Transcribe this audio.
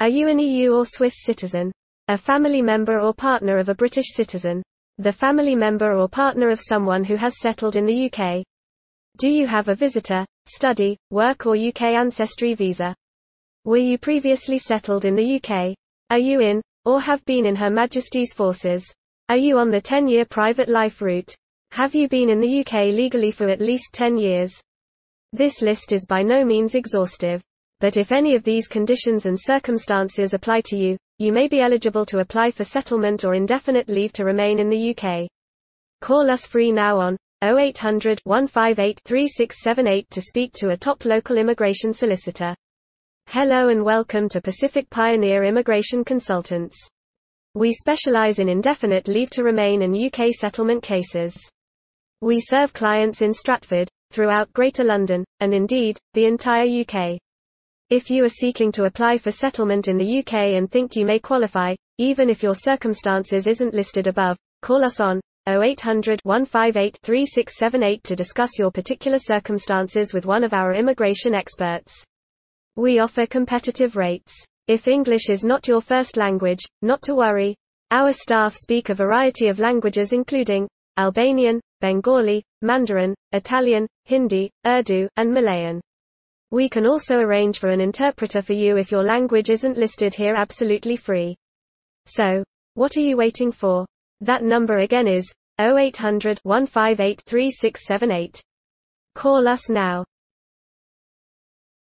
Are you an EU or Swiss citizen? A family member or partner of a British citizen? The family member or partner of someone who has settled in the UK? Do you have a visitor, study, work or UK ancestry visa? Were you previously settled in the UK? Are you in, or have been in Her Majesty's forces? Are you on the 10-year private life route? Have you been in the UK legally for at least 10 years? This list is by no means exhaustive but if any of these conditions and circumstances apply to you, you may be eligible to apply for settlement or indefinite leave to remain in the UK. Call us free now on 0800 158 3678 to speak to a top local immigration solicitor. Hello and welcome to Pacific Pioneer Immigration Consultants. We specialize in indefinite leave to remain and UK settlement cases. We serve clients in Stratford, throughout Greater London, and indeed, the entire UK. If you are seeking to apply for settlement in the UK and think you may qualify, even if your circumstances isn't listed above, call us on 0800 158 3678 to discuss your particular circumstances with one of our immigration experts. We offer competitive rates. If English is not your first language, not to worry. Our staff speak a variety of languages including Albanian, Bengali, Mandarin, Italian, Hindi, Urdu, and Malayan. We can also arrange for an interpreter for you if your language isn't listed here absolutely free. So, what are you waiting for? That number again is 0800 158 3678. Call us now.